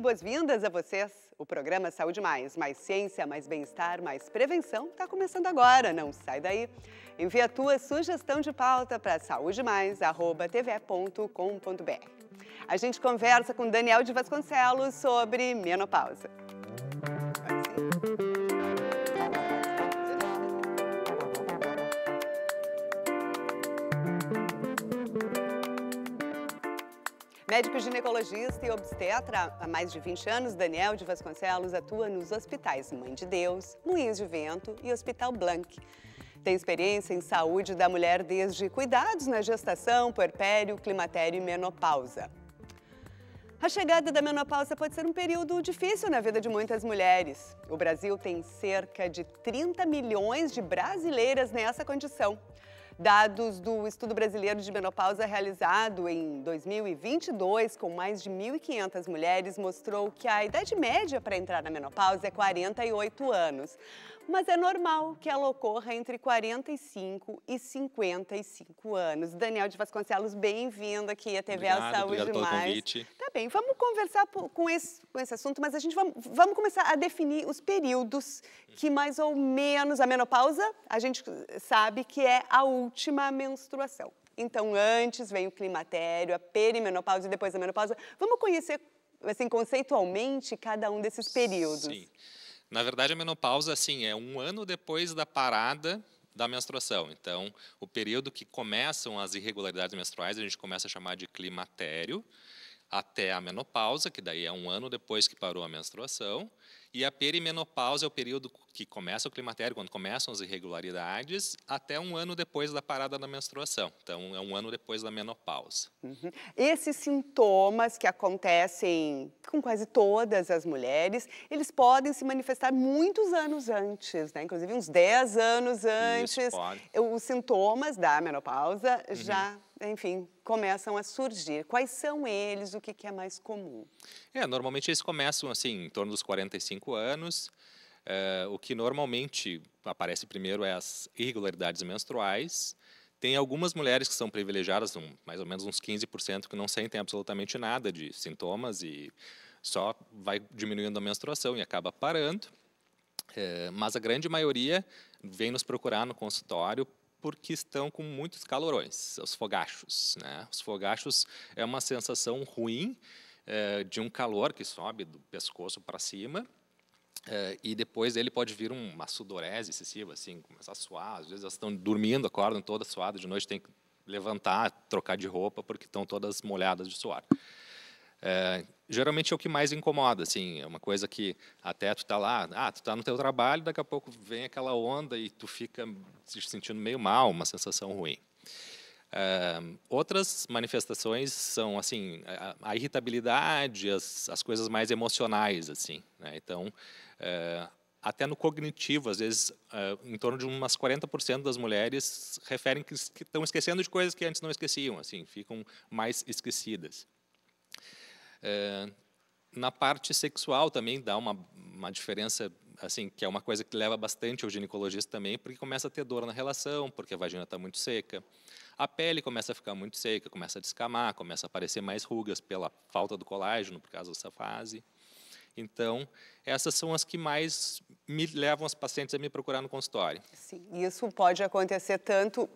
boas-vindas a vocês. O programa Saúde Mais, mais ciência, mais bem-estar, mais prevenção está começando agora, não sai daí. Envie a tua sugestão de pauta para saúdemais@tv.com.br. A gente conversa com Daniel de Vasconcelos sobre menopausa. Médico ginecologista e obstetra há mais de 20 anos, Daniel de Vasconcelos atua nos hospitais Mãe de Deus, Moinhos de Vento e Hospital Blanc. Tem experiência em saúde da mulher desde cuidados na gestação, puerpério, climatério e menopausa. A chegada da menopausa pode ser um período difícil na vida de muitas mulheres. O Brasil tem cerca de 30 milhões de brasileiras nessa condição. Dados do Estudo Brasileiro de Menopausa realizado em 2022 com mais de 1.500 mulheres mostrou que a idade média para entrar na menopausa é 48 anos mas é normal que ela ocorra entre 45 e 55 anos. Daniel de Vasconcelos, bem-vindo aqui à TV obrigado, Al Saúde obrigado Mais. Convite. Tá bem, vamos conversar com esse, com esse assunto, mas a gente vamos, vamos começar a definir os períodos que mais ou menos a menopausa, a gente sabe que é a última menstruação. Então, antes vem o climatério, a perimenopausa e depois a menopausa. Vamos conhecer, assim, conceitualmente, cada um desses períodos. Sim. Na verdade, a menopausa assim é um ano depois da parada da menstruação. Então, o período que começam as irregularidades menstruais, a gente começa a chamar de climatério, até a menopausa, que daí é um ano depois que parou a menstruação, e a perimenopausa é o período que começa o climatério, quando começam as irregularidades, até um ano depois da parada da menstruação. Então, é um ano depois da menopausa. Uhum. Esses sintomas que acontecem com quase todas as mulheres, eles podem se manifestar muitos anos antes, né? Inclusive uns 10 anos antes. Isso, pode. Os sintomas da menopausa uhum. já enfim, começam a surgir. Quais são eles? O que, que é mais comum? É, normalmente eles começam assim, em torno dos 45 anos. É, o que normalmente aparece primeiro é as irregularidades menstruais. Tem algumas mulheres que são privilegiadas, um, mais ou menos uns 15%, que não sentem absolutamente nada de sintomas e só vai diminuindo a menstruação e acaba parando. É, mas a grande maioria vem nos procurar no consultório porque estão com muitos calorões, os fogachos. Né? Os fogachos é uma sensação ruim é, de um calor que sobe do pescoço para cima, é, e depois ele pode vir uma sudorese excessiva, assim, começar a suar. Às vezes elas estão dormindo, acordam todas suadas, de noite tem que levantar, trocar de roupa, porque estão todas molhadas de suor. É, geralmente é o que mais incomoda, assim, é uma coisa que até tu está lá, ah, tu está no teu trabalho, daqui a pouco vem aquela onda e tu fica se sentindo meio mal, uma sensação ruim. É, outras manifestações são assim a, a irritabilidade, as, as, coisas mais emocionais, assim. Né? Então, é, até no cognitivo, às vezes, é, em torno de umas 40% das mulheres referem que, que estão esquecendo de coisas que antes não esqueciam, assim, ficam mais esquecidas. É, na parte sexual também dá uma, uma diferença assim, que é uma coisa que leva bastante ao ginecologista também, porque começa a ter dor na relação, porque a vagina está muito seca. A pele começa a ficar muito seca, começa a descamar, começa a aparecer mais rugas pela falta do colágeno, por causa dessa fase. Então, essas são as que mais me levam as pacientes a me procurar no consultório. Sim, isso pode acontecer tanto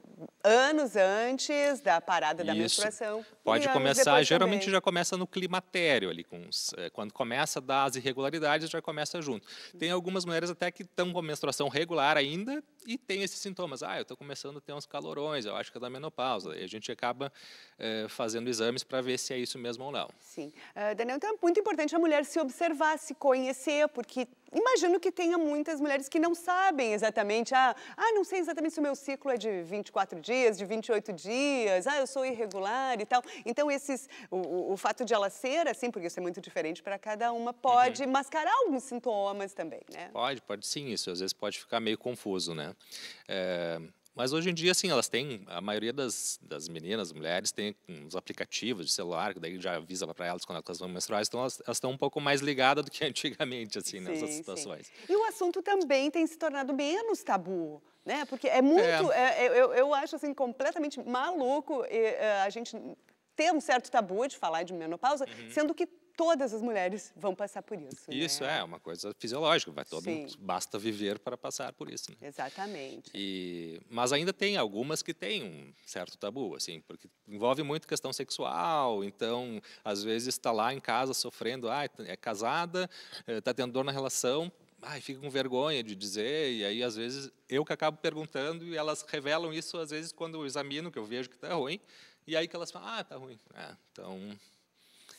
anos antes da parada da isso. menstruação. Pode começar, geralmente também. já começa no climatério ali, com, eh, quando começa a dar as irregularidades, já começa junto. Tem algumas mulheres até que estão com menstruação regular ainda e tem esses sintomas. Ah, eu estou começando a ter uns calorões, eu acho que é da menopausa. E a gente acaba eh, fazendo exames para ver se é isso mesmo ou não. Sim. Uh, Daniel, então é muito importante a mulher se observar, se conhecer, porque imagino que tenha muitas mulheres que não sabem exatamente, ah, ah, não sei exatamente se o meu ciclo é de 24 dias, de 28 dias, ah, eu sou irregular e tal. Então, esses, o, o fato de ela ser assim, porque isso é muito diferente para cada uma, pode uhum. mascarar alguns sintomas também, né? Pode, pode sim, isso às vezes pode ficar meio confuso, né? É, mas hoje em dia, assim, elas têm, a maioria das, das meninas, mulheres, tem uns aplicativos de celular, que daí já avisa para elas quando elas vão menstruar, então elas, elas estão um pouco mais ligadas do que antigamente, assim, sim, nessas situações. Sim. E o assunto também tem se tornado menos tabu. Né? Porque é muito, é. É, é eu, eu acho assim, completamente maluco é, a gente ter um certo tabu de falar de menopausa, uhum. sendo que todas as mulheres vão passar por isso. Né? Isso né? é uma coisa fisiológica, vai todo mundo basta viver para passar por isso. Né? Exatamente. E, mas ainda tem algumas que têm um certo tabu, assim, porque envolve muito questão sexual, então às vezes está lá em casa sofrendo, ah, é casada, está eh, tendo dor na relação, ah, fica com vergonha de dizer, e aí às vezes eu que acabo perguntando e elas revelam isso às vezes quando eu examino, que eu vejo que está ruim, e aí que elas falam, ah, está ruim. É, então,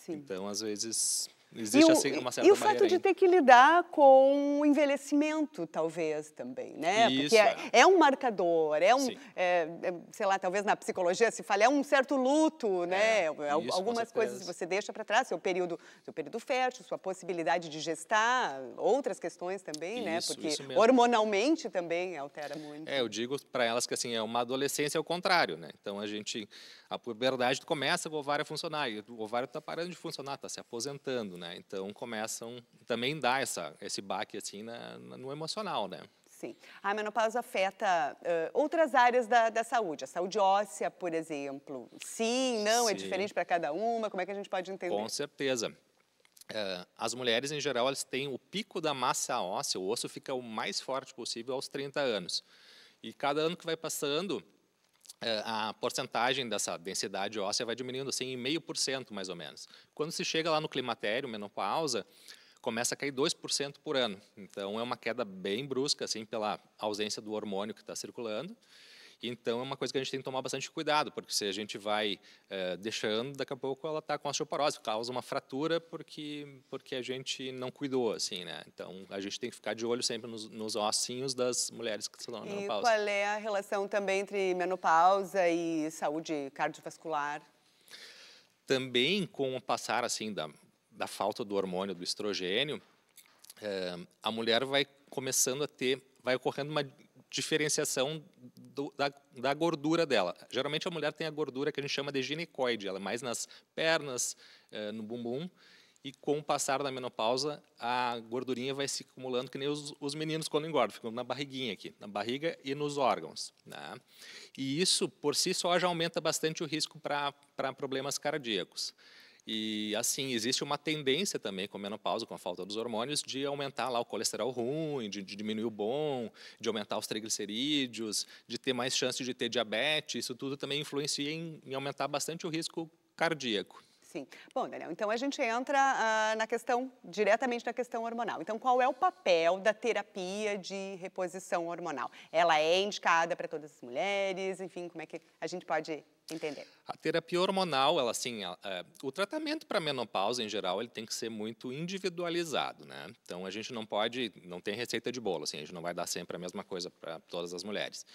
Sim. Então, às vezes, Existe e assim uma certa E o fato de ter que lidar com o envelhecimento, talvez, também, né? Isso, Porque é, é, é. um marcador, é um, é, é, sei lá, talvez na psicologia se fale, é um certo luto, é, né? Isso, Algumas coisas você deixa para trás, seu período, seu período fértil, sua possibilidade de gestar, outras questões também, né? isso, né? Porque hormonalmente também altera muito. É, eu digo para elas que assim, é uma adolescência ao contrário, né? Então a gente, a puberdade começa com o ovário a funcionar, e o ovário está parando de funcionar, está se aposentando né? Então começam também dá essa esse baque assim na, no emocional, né? Sim. A menopausa afeta uh, outras áreas da, da, saúde, a saúde óssea, por exemplo. Sim, não, é Sim. é diferente para cada uma? Como é que a gente pode entender? Com certeza. Uh, as mulheres, em geral, elas têm o pico da massa óssea, o osso fica o mais forte possível aos 30 anos. E cada ano que vai passando, eh, a porcentagem dessa densidade óssea vai diminuindo assim em meio por cento mais ou menos. Quando se chega lá no climatério, menopausa, começa a cair 2% por ano. Então é uma queda bem brusca assim pela ausência do hormônio que está circulando. Então, é uma coisa que a gente tem que tomar bastante cuidado, porque se a gente vai é, deixando, daqui a pouco ela está com osteoporose, causa uma fratura porque, porque a gente não cuidou, assim, né? Então, a gente tem que ficar de olho sempre nos, nos ossinhos das mulheres que estão na menopausa. E qual é a relação também entre menopausa e saúde cardiovascular? Também com o passar, assim, da, da falta do hormônio, do estrogênio, é, a mulher vai começando a ter, vai ocorrendo uma diferenciação do, da, da, gordura dela. Geralmente a mulher tem a gordura que a gente chama de ginecoide, ela é mais nas pernas, eh, no bumbum, e com o passar da menopausa, a gordurinha vai se acumulando que nem os, os meninos quando engordam, ficam na barriguinha aqui, na barriga e nos órgãos. Né? E isso, por si só, já aumenta bastante o risco para problemas cardíacos. E assim, existe uma tendência também com a menopausa, com a falta dos hormônios, de aumentar lá o colesterol ruim, de, de, diminuir o bom, de aumentar os triglicerídeos, de ter mais chance de ter diabetes, isso tudo também influencia em, em aumentar bastante o risco cardíaco. Sim. Bom, Daniel, então a gente entra ah, na questão, diretamente na questão hormonal. Então, qual é o papel da terapia de reposição hormonal? Ela é indicada para todas as mulheres? Enfim, como é que a gente pode entender? A terapia hormonal, ela assim, o tratamento para menopausa em geral, ele tem que ser muito individualizado, né? Então, a gente não pode, não tem receita de bolo, assim, a gente não vai dar sempre a mesma coisa para todas as mulheres.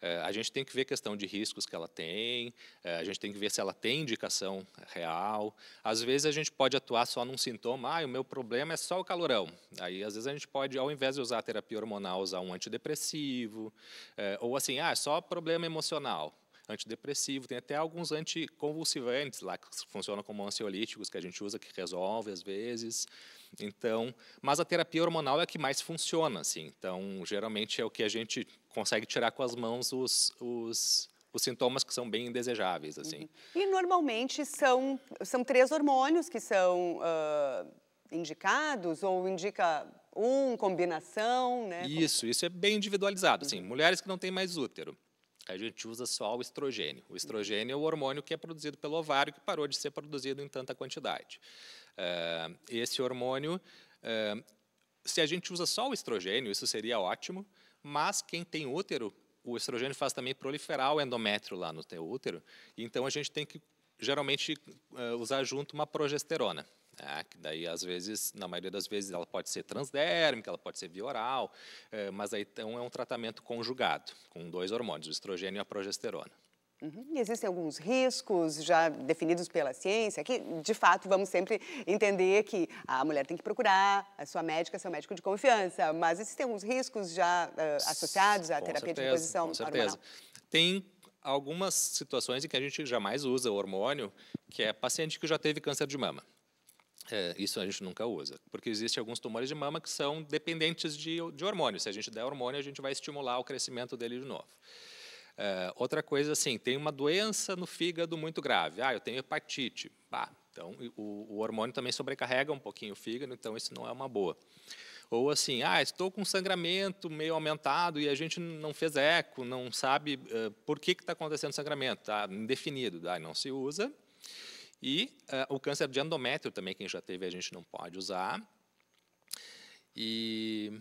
Eh, a gente tem que ver a questão de riscos que ela tem, eh, a gente tem que ver se ela tem indicação real. Às vezes a gente pode atuar só num sintoma, ah, o meu problema é só o calorão. Aí às vezes a gente pode, ao invés de usar terapia hormonal, usar um antidepressivo, eh, ou assim, ah, é só problema emocional antidepressivo, tem até alguns anticonvulsivantes lá que funcionam como ansiolíticos que a gente usa que resolve às vezes. Então, mas a terapia hormonal é a que mais funciona, assim. Então, geralmente é o que a gente consegue tirar com as mãos os, os os sintomas que são bem indesejáveis, assim. Uhum. E normalmente são, são três hormônios que são uh, indicados ou indica um, combinação, né? Isso, isso é bem individualizado, assim. uhum. assim. Mulheres que não têm mais útero, a gente usa só o estrogênio. O estrogênio é o hormônio que é produzido pelo ovário, que parou de ser produzido em tanta quantidade. Eh, esse hormônio, eh, se a gente usa só o estrogênio, isso seria ótimo, mas quem tem útero, o estrogênio faz também proliferar o endométrio lá no teu útero, então a gente tem que geralmente eh, usar junto uma progesterona. Né, que daí, às vezes, na maioria das vezes, ela pode ser transdérmica, ela pode ser via oral, é, eh, mas aí então é um tratamento conjugado, com dois hormônios, o estrogênio e a progesterona. Uhum. Existem alguns riscos já definidos pela ciência que, de fato, vamos sempre entender que a mulher tem que procurar a sua médica, seu médico de confiança, mas existem alguns riscos já uh, associados à com terapia certeza, de reposição com certeza. Hormonal. Tem algumas situações em que a gente jamais usa o hormônio, que é paciente que já teve câncer de mama. É, isso a gente nunca usa, porque existem alguns tumores de mama que são dependentes de, de hormônio. Se a gente der hormônio, a gente vai estimular o crescimento dele de novo. É, outra coisa, assim, tem uma doença no fígado muito grave. Ah, eu tenho hepatite. Bah, então, o, o hormônio também sobrecarrega um pouquinho o fígado, então isso não é uma boa. Ou assim, ah, estou com sangramento meio aumentado e a gente não fez eco, não sabe uh, por que está acontecendo sangramento, está ah, indefinido. Ah, não se usa, e uh, o câncer de endométrio também, quem já teve, a gente não pode usar. E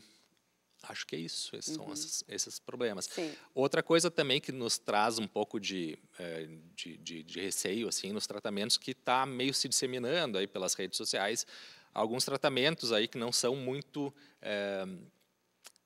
acho que é isso, esses uhum. são esses, esses problemas. Sim. Outra coisa também que nos traz um pouco de, eh, de, de, de receio assim, nos tratamentos, que está meio se disseminando aí pelas redes sociais, alguns tratamentos aí que não são muito... É,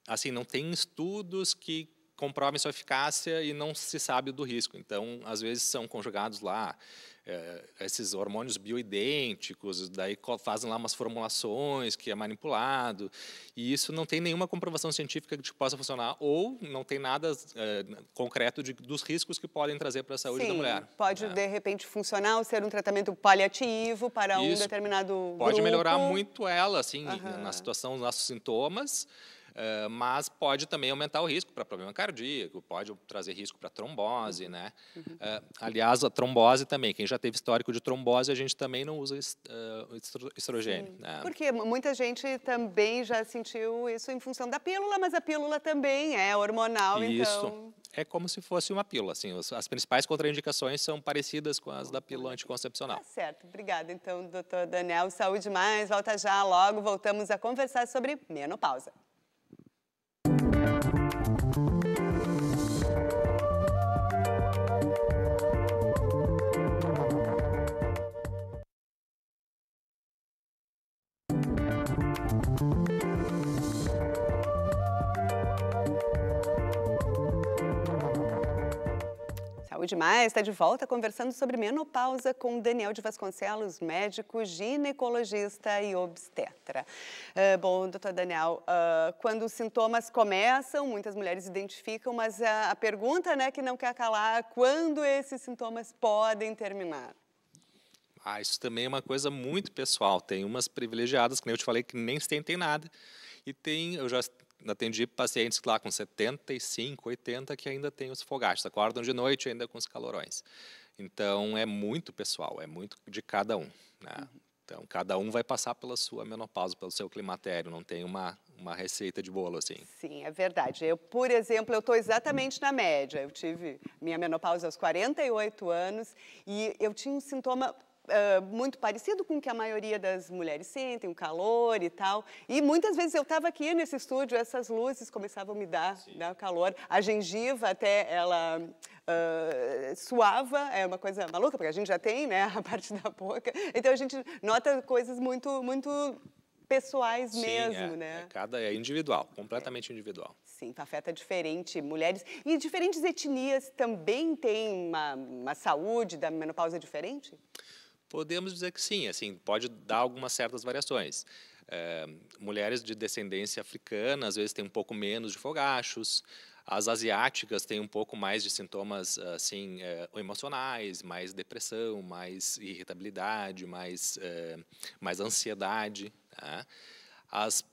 assim, não tem estudos que comprovem sua eficácia e não se sabe do risco. Então, às vezes, são conjugados lá é, esses hormônios bioidênticos, daí fazem lá umas formulações que é manipulado, e isso não tem nenhuma comprovação científica que possa funcionar, ou não tem nada é, concreto de, dos riscos que podem trazer para a saúde Sim, da mulher. Pode, é. de repente, funcionar ou ser um tratamento paliativo para isso um determinado. Pode grupo. melhorar muito ela, assim, uhum. na situação, nos nossos sintomas. Eh, mas pode também aumentar o risco para problema cardíaco, pode trazer risco para trombose, né? Uh, aliás, a trombose também, quem já teve histórico de trombose, a gente também não usa est uh, estrogênio. Né? Porque muita gente também já sentiu isso em função da pílula, mas a pílula também é hormonal, isso. então... É como se fosse uma pílula, assim, as principais contraindicações são parecidas com as da pílula anticoncepcional. Tá certo, obrigada então, doutor Daniel. Saúde mais, volta já logo, voltamos a conversar sobre menopausa. Saúde Mais está de volta conversando sobre menopausa com Daniel de Vasconcelos, médico ginecologista e obstetra. Uh, bom, doutor Daniel, uh, quando os sintomas começam, muitas mulheres identificam, mas a, a pergunta né, que não quer calar, quando esses sintomas podem terminar? Ah, isso também é uma coisa muito pessoal. Tem umas privilegiadas, como eu te falei, que nem sentem nada. E tem, eu já atendi pacientes lá com 75, 80, que ainda têm os fogachos, acordam de noite ainda com os calorões. Então, é muito pessoal, é muito de cada um. Né? Uhum. Então, cada um vai passar pela sua menopausa, pelo seu climatério, não tem uma, uma receita de bolo assim. Sim, é verdade. Eu, por exemplo, eu estou exatamente na média. Eu tive minha menopausa aos 48 anos e eu tinha um sintoma muito parecido com o que a maioria das mulheres sentem, o calor e tal. E muitas vezes eu estava aqui nesse estúdio, essas luzes começavam a me dar, dar calor. A gengiva até ela uh, suava, é uma coisa maluca, porque a gente já tem, né, a parte da boca. Então a gente nota coisas muito, muito pessoais Sim, mesmo, é, né? É cada é individual, completamente é. individual. Sim, tá, afeta diferente mulheres e diferentes etnias também têm uma, uma saúde da menopausa diferente. Podemos dizer que sim, assim, pode dar algumas certas variações. É, mulheres de descendência africana, às vezes, têm um pouco menos de fogachos. As asiáticas têm um pouco mais de sintomas assim eh, emocionais, mais depressão, mais irritabilidade, mais, eh, mais ansiedade. Tá? As,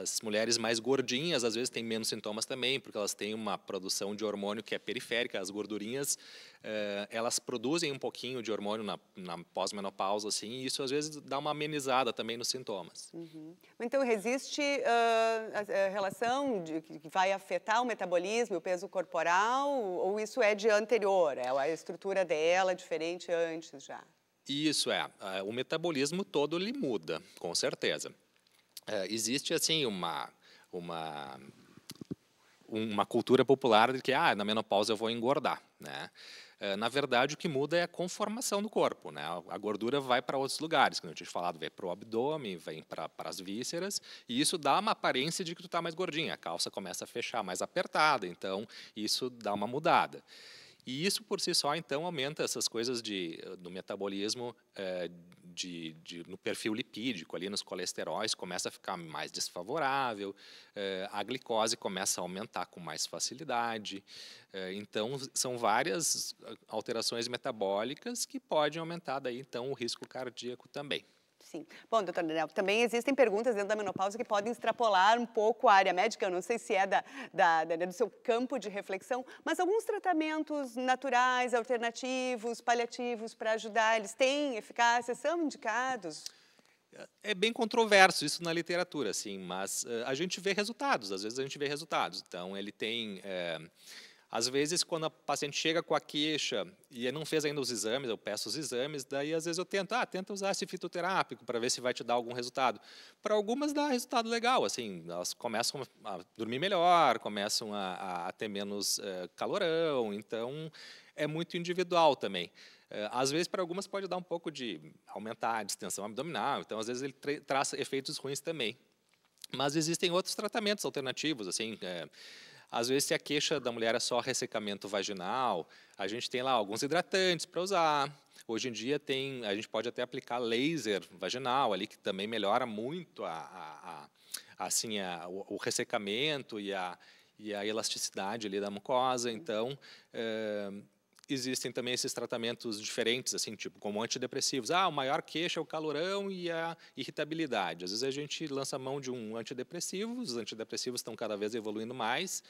as, mulheres mais gordinhas, às vezes, têm menos sintomas também, porque elas têm uma produção de hormônio que é periférica. As gordurinhas, eh, elas produzem um pouquinho de hormônio na, na pós-menopausa, assim, e isso, às vezes, dá uma amenizada também nos sintomas. Uhum. Então, existe uh, ah, a relação de, que vai afetar o metabolismo e o peso corporal, ou isso é de anterior? É a estrutura dela é diferente antes já? Isso é. Ah, o metabolismo todo ele muda, com certeza. É, existe assim uma uma uma cultura popular de que ah, na menopausa eu vou engordar, né? É, na verdade, o que muda é a conformação do corpo. Né? A gordura vai para outros lugares, como eu tinha te falado, vai para o abdômen, vem para, para as vísceras, e isso dá uma aparência de que tu está mais gordinha. A calça começa a fechar mais apertada, então isso dá uma mudada. E isso por si só, então, aumenta essas coisas de, do metabolismo é, de, de, no perfil lipídico, ali nos colesteróis, começa a ficar mais desfavorável, eh, a glicose começa a aumentar com mais facilidade. Eh, então, são várias eh, alterações metabólicas que podem aumentar daí, então, o risco cardíaco também. Sim. Bom, doutor Daniel, também existem perguntas dentro da menopausa que podem extrapolar um pouco a área médica, eu não sei se é da, da, da do seu campo de reflexão, mas alguns tratamentos naturais, alternativos, paliativos para ajudar, eles têm eficácia, são indicados? É, é bem controverso isso na literatura, sim, mas uh, a gente vê resultados, às vezes a gente vê resultados. Então, ele tem... Uh, às vezes, quando a paciente chega com a queixa e não fez ainda os exames, eu peço os exames, daí às vezes eu tento, ah, tenta usar esse fitoterápico para ver se vai te dar algum resultado. Para algumas dá resultado legal, assim, elas começam a dormir melhor, começam a, a ter menos é, calorão, então é muito individual também. Eh, às vezes, para algumas, pode dar um pouco de aumentar a distensão abdominal, então, às vezes, ele traz traça efeitos ruins também. Mas existem outros tratamentos alternativos, assim, é, às vezes, se a queixa da mulher é só ressecamento vaginal, a gente tem lá alguns hidratantes para usar. Hoje em dia tem, a gente pode até aplicar laser vaginal ali, que também melhora muito a, a, a assim, a, o, o ressecamento e a, e a elasticidade ali da mucosa. Então, é, existem também esses tratamentos diferentes, assim, tipo como antidepressivos. Ah, o maior queixo é o calorão e a irritabilidade. Às vezes a gente lança a mão de um antidepressivo, os antidepressivos estão cada vez evoluindo mais,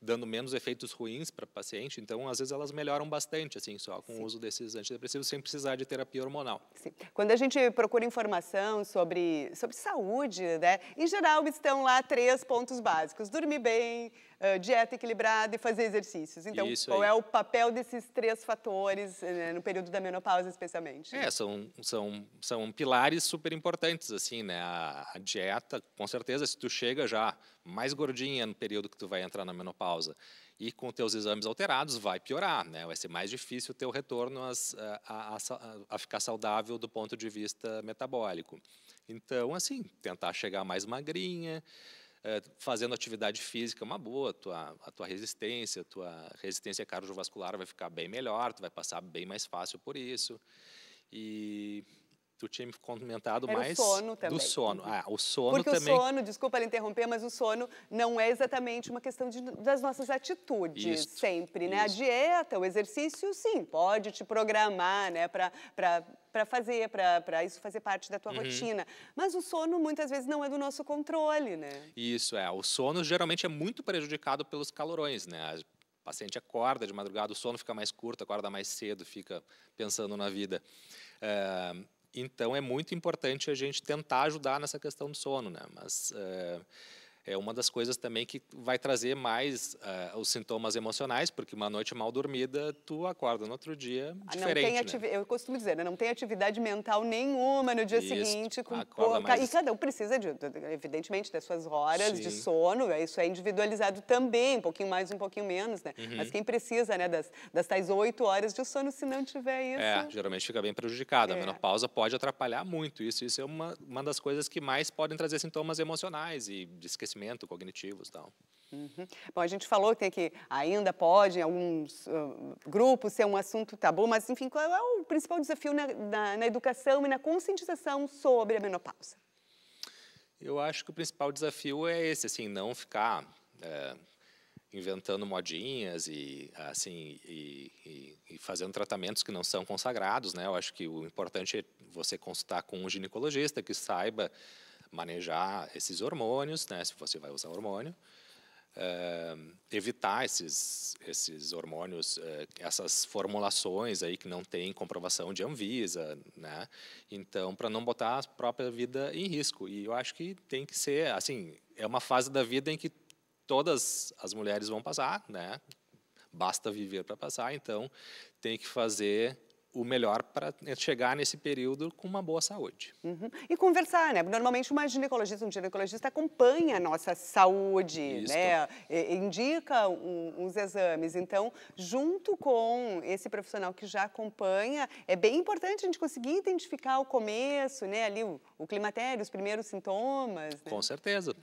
dando menos efeitos ruins para o paciente, então às vezes elas melhoram bastante, assim, só com Sim. o uso desses antidepressivos, sem precisar de terapia hormonal. Sim. Quando a gente procura informação sobre, sobre saúde, né, em geral estão lá três pontos básicos, dormir bem, eh, dieta equilibrada e fazer exercícios. Então, Isso qual aí. é o papel desses três fatores eh, né, no período da menopausa, especialmente? É, são, são, são pilares super importantes, assim, né? A, a dieta, com certeza, se tu chega já mais gordinha no período que tu vai entrar na menopausa e com teus exames alterados vai piorar, né? Vai ser mais difícil o teu retorno às, eh, a, a, a, ficar saudável do ponto de vista metabólico. Então, assim, tentar chegar mais magrinha, é, fazendo atividade física uma boa, a tua, a tua resistência, a tua resistência cardiovascular vai ficar bem melhor, tu vai passar bem mais fácil por isso. E tu tinha me comentado Era mais sono do sono. Ah, o sono Porque também. Porque o sono, desculpa lhe interromper, mas o sono não é exatamente uma questão de, das nossas atitudes Isto. sempre, né? A dieta, o exercício, sim, pode te programar, né, para para fazer, para isso fazer parte da tua uhum. rotina. Mas o sono muitas vezes não é do nosso controle, né? Isso é. O sono geralmente é muito prejudicado pelos calorões, né? O paciente acorda de madrugada, o sono fica mais curto, acorda mais cedo, fica pensando na vida. Eh, então é muito importante a gente tentar ajudar nessa questão do sono, né? Mas uh, é uma das coisas também que vai trazer mais uh, os sintomas emocionais, porque uma noite mal dormida, tu acorda no outro dia diferente. Ah, não tem né? Eu costumo dizer, né? não tem atividade mental nenhuma no dia Isso, seguinte. Com pouca... mais... E cada um precisa, de, evidentemente, das suas horas Sim. de sono. É, isso é individualizado também, um pouquinho mais, um pouquinho menos. né? Uhum. Mas quem precisa né, das, das tais oito horas de sono, se não tiver é, isso... É, geralmente fica bem prejudicado. É. A menopausa pode atrapalhar muito isso. Isso é uma, uma das coisas que mais podem trazer sintomas emocionais e de esquecimento crescimento cognitivos e tal. Uhum. Bom, a gente falou que, que ainda pode, em alguns uh, grupos, ser um assunto tabu, mas, enfim, qual é o principal desafio na, na, na educação e na conscientização sobre a menopausa? Eu acho que o principal desafio é esse, assim, não ficar é, inventando modinhas e, assim, e, e, e, fazendo tratamentos que não são consagrados, né? Eu acho que o importante é você consultar com um ginecologista que saiba manejar esses hormônios, né, se você vai usar hormônio, uh, evitar esses, esses hormônios, uh, essas formulações aí que não tem comprovação de Anvisa, né? Então, para não botar a própria vida em risco. E eu acho que tem que ser, assim, é uma fase da vida em que todas as mulheres vão passar, né? Basta viver para passar, então tem que fazer o melhor para chegar nesse período com uma boa saúde. Uhum. E conversar, né? Normalmente uma ginecologista, um ginecologista acompanha a nossa saúde, Isso. né? E, indica os exames. Então, junto com esse profissional que já acompanha, é bem importante a gente conseguir identificar o começo, né? Ali o, o climatério, os primeiros sintomas. Né? Com certeza.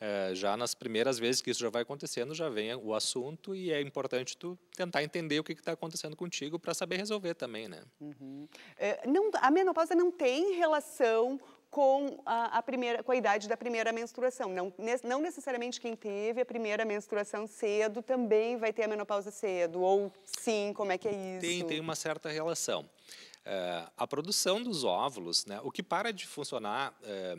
É, já nas primeiras vezes que isso já vai acontecendo, já vem o assunto e é importante tu tentar entender o que está acontecendo contigo para saber resolver também, né? né? Uhum. É, não, a menopausa não tem relação com a, a, primeira com a idade da primeira menstruação. Não, não necessariamente quem teve a primeira menstruação cedo também vai ter a menopausa cedo, ou sim, como é que é isso? Tem, tem uma certa relação. É, a produção dos óvulos, né, o que para de funcionar é,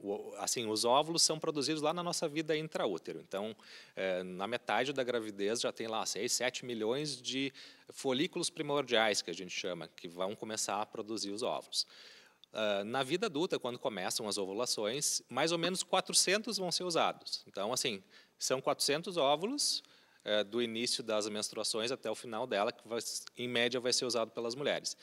o, assim, os óvulos são produzidos lá na nossa vida intraútero. Então, é, na metade da gravidez já tem lá 6, 7 milhões de folículos primordiais, que a gente chama, que vão começar a produzir os óvulos. Uh, na vida adulta, quando começam as ovulações, mais ou menos 400 vão ser usados. Então, assim, são 400 óvulos uh, do início das menstruações até o final dela, que vai, em média vai ser usado pelas mulheres.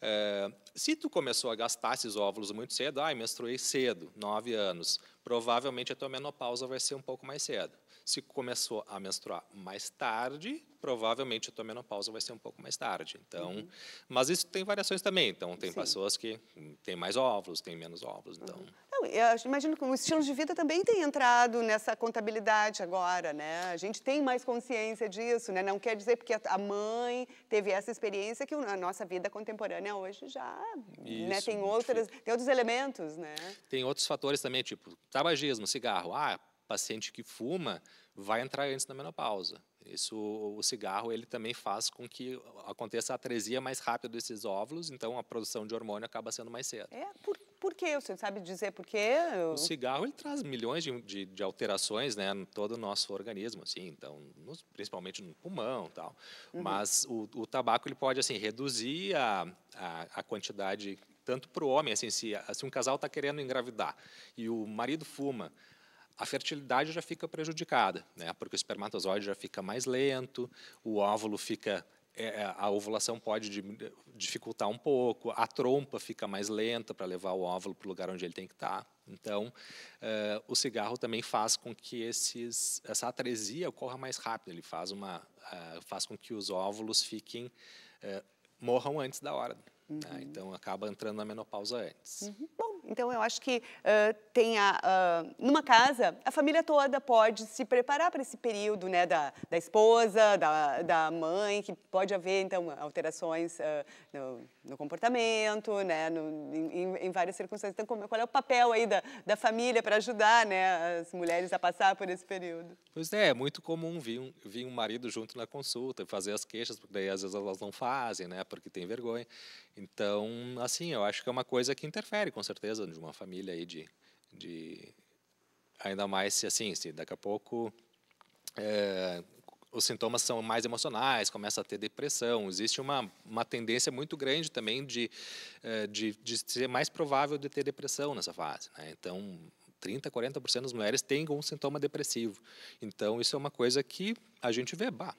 É, se tu começou a gastar esses óvulos muito cedo, ai, ah, menstruei cedo, 9 anos, provavelmente a tua menopausa vai ser um pouco mais cedo. Se começou a menstruar mais tarde, provavelmente a tua menopausa vai ser um pouco mais tarde. Então, uhum. mas isso tem variações também. Então, tem Sim. pessoas que têm mais óvulos, têm menos óvulos. Então, uhum. eu imagino que o estilo de vida também tem entrado nessa contabilidade agora, né? A gente tem mais consciência disso, né? Não quer dizer porque a mãe teve essa experiência que a nossa vida contemporânea hoje já né, isso, né? tem outras, tem outros elementos, né? Tem outros fatores também, tipo tabagismo, cigarro. Ah, paciente que fuma vai entrar antes da menopausa. Isso, o cigarro, ele também faz com que aconteça a atresia mais rápida desses óvulos, então a produção de hormônio acaba sendo mais cedo. É, por, por quê? Você sabe dizer por quê? Eu... O cigarro, ele traz milhões de, de, de, alterações, né, em todo o nosso organismo, assim, então, nos, principalmente no pulmão tal. Uhum. Mas o, o, tabaco, ele pode, assim, reduzir a, a, a quantidade tanto para o homem, assim, se, se um casal está querendo engravidar e o marido fuma, a fertilidade já fica prejudicada, né? porque o espermatozoide já fica mais lento, o óvulo fica é, é, a ovulação pode dificultar um pouco, a trompa fica mais lenta para levar o óvulo para o lugar onde ele tem que estar. Tá. Então, eh, o cigarro também faz com que esses, essa atresia ocorra mais rápido. Ele faz uma, uh, faz com que os óvulos fiquem eh, morram antes da hora. Né? Uhum. Né? Então, acaba entrando na menopausa antes. Uhum. Bom, então, eu acho que uh, tem a, uh, numa casa, a família toda pode se preparar para esse período né, da, da esposa, da, da mãe, que pode haver, então, alterações uh, no, no, comportamento, né, no, em, em, várias circunstâncias. Então, como, qual é o papel aí da, da família para ajudar né, as mulheres a passar por esse período? Pois é, é muito comum vir um, vir um marido junto na consulta fazer as queixas, porque daí às vezes elas não fazem, né, porque tem vergonha. Então, assim, eu acho que é uma coisa que interfere, com certeza empresa, de uma família aí de, de ainda mais se assim, se daqui a pouco é, os sintomas são mais emocionais, começa a ter depressão, existe uma, uma tendência muito grande também de, eh, de, de ser mais provável de ter depressão nessa fase. Né? Então, 30%, 40% das mulheres têm algum sintoma depressivo. Então, isso é uma coisa que a gente vê, bah,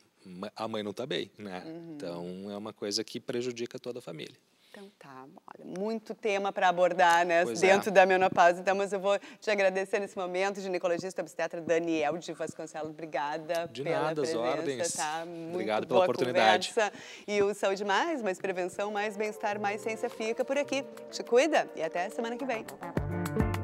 a mãe não está bem, né? Uhum. Então, é uma coisa que prejudica toda a família. Então tá, olha, muito tema para abordar né, é. dentro é. da menopausa. Então, mas eu vou te agradecer nesse momento, ginecologista obstetra Daniel de Vasconcelos. Obrigada de pela nada, presença. ordens. Tá? Muito Obrigado pela oportunidade. Conversa. E o Saúde Mais, mais prevenção, mais bem-estar, mais ciência fica por aqui. Te cuida e até semana que vem.